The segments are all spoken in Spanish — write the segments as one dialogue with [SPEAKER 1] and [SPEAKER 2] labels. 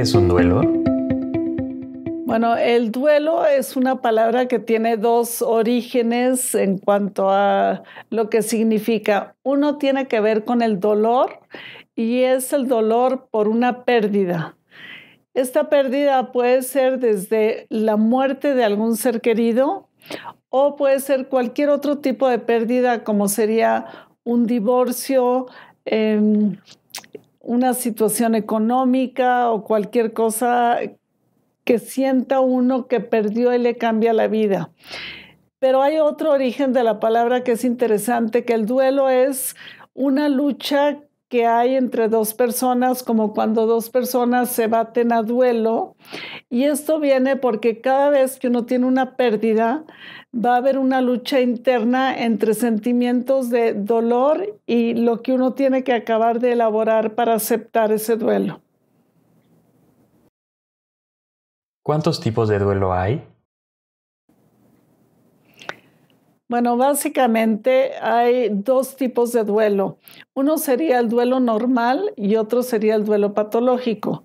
[SPEAKER 1] es un duelo? Bueno, el duelo es una palabra que tiene dos orígenes en cuanto a lo que significa. Uno tiene que ver con el dolor y es el dolor por una pérdida. Esta pérdida puede ser desde la muerte de algún ser querido o puede ser cualquier otro tipo de pérdida como sería un divorcio, em, una situación económica o cualquier cosa que sienta uno que perdió y le cambia la vida. Pero hay otro origen de la palabra que es interesante, que el duelo es una lucha que hay entre dos personas, como cuando dos personas se baten a duelo. Y esto viene porque cada vez que uno tiene una pérdida, va a haber una lucha interna entre sentimientos de dolor y lo que uno tiene que acabar de elaborar para aceptar ese duelo. ¿Cuántos tipos de duelo hay? Bueno, básicamente hay dos tipos de duelo. Uno sería el duelo normal y otro sería el duelo patológico.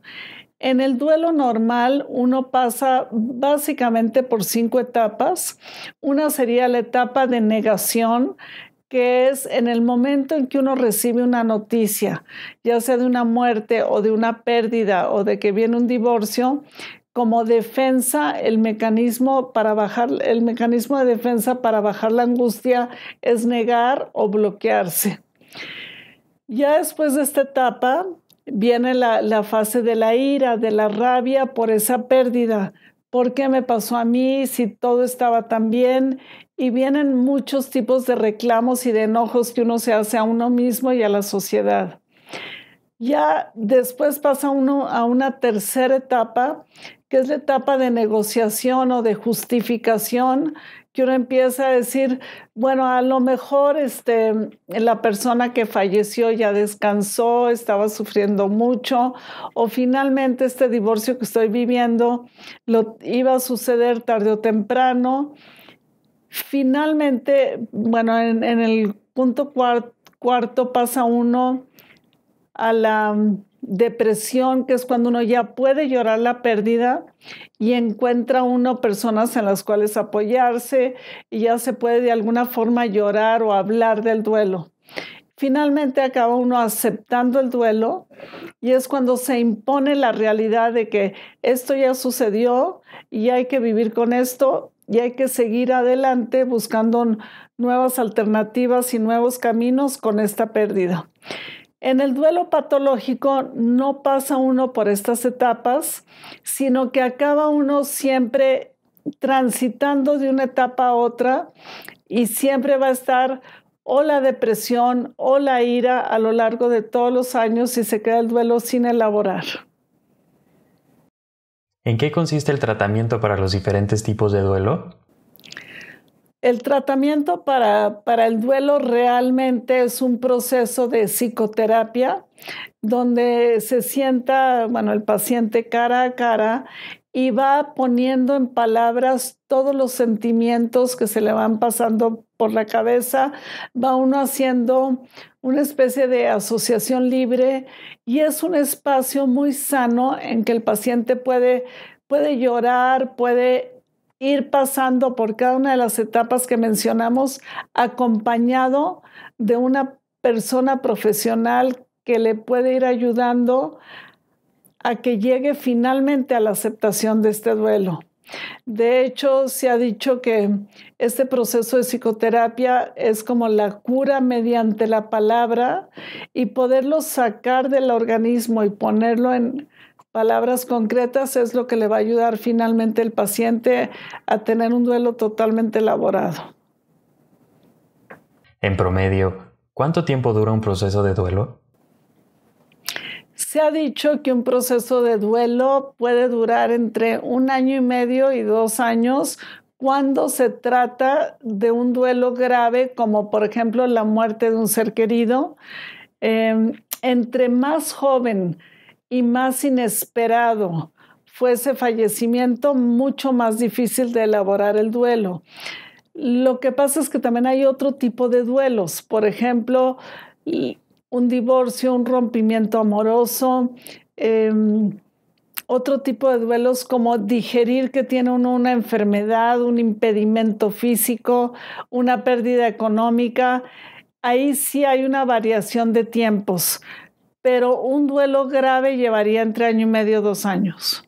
[SPEAKER 1] En el duelo normal uno pasa básicamente por cinco etapas. Una sería la etapa de negación, que es en el momento en que uno recibe una noticia, ya sea de una muerte o de una pérdida o de que viene un divorcio, como defensa, el mecanismo para bajar, el mecanismo de defensa para bajar la angustia es negar o bloquearse. Ya después de esta etapa viene la, la fase de la ira, de la rabia por esa pérdida. ¿Por qué me pasó a mí si todo estaba tan bien? Y vienen muchos tipos de reclamos y de enojos que uno se hace a uno mismo y a la sociedad. Ya después pasa uno a una tercera etapa, que es la etapa de negociación o de justificación, que uno empieza a decir, bueno, a lo mejor este, la persona que falleció ya descansó, estaba sufriendo mucho, o finalmente este divorcio que estoy viviendo lo iba a suceder tarde o temprano. Finalmente, bueno, en, el punto cuarto pasa uno a la mm, depresión, que es cuando uno ya puede llorar la pérdida y encuentra uno personas en las cuales apoyarse y ya se puede de alguna forma llorar o hablar del duelo. Finalmente acaba uno aceptando el duelo y es cuando se impone la realidad de que esto ya sucedió y hay que vivir con esto y hay que seguir adelante buscando nuevas alternativas y nuevos caminos con esta pérdida. En el duelo patológico no pasa uno por estas etapas, sino que acaba uno siempre transitando de una etapa a otra y siempre va a estar o la depresión o la ira a lo largo de todos los años y se queda el duelo sin elaborar. ¿En qué consiste el tratamiento para los diferentes tipos de duelo? El tratamiento para, para, el duelo realmente es un proceso de psicoterapia donde se sienta, bueno, el paciente cara a cara y va poniendo en palabras todos los sentimientos que se le van pasando por la cabeza, va uno haciendo una especie de asociación libre y es un espacio muy sano en que el paciente puede, puede llorar, puede ir pasando por cada una de las etapas que mencionamos acompañado de una persona profesional que le puede ir ayudando a que llegue finalmente a la aceptación de este duelo. De hecho, se ha dicho que este proceso de psicoterapia es como la cura mediante la palabra y poderlo sacar del organismo y ponerlo en, palabras concretas es lo que le va a ayudar finalmente el paciente a tener un duelo totalmente elaborado. En promedio, ¿cuánto tiempo dura un proceso de duelo? Se ha dicho que un proceso de duelo puede durar entre un año y medio y dos años cuando se trata de un duelo grave, como por ejemplo la muerte de un ser querido. Em, entre más joven y más inesperado fue ese fallecimiento, mucho más difícil de elaborar el duelo. Lo que pasa es que también hay otro tipo de duelos, por ejemplo, un divorcio, un rompimiento amoroso, em, otro tipo de duelos como digerir que tiene uno una enfermedad, un impedimento físico, una pérdida económica. Ahí sí hay una variación de tiempos pero un duelo grave llevaría entre año y medio, dos años.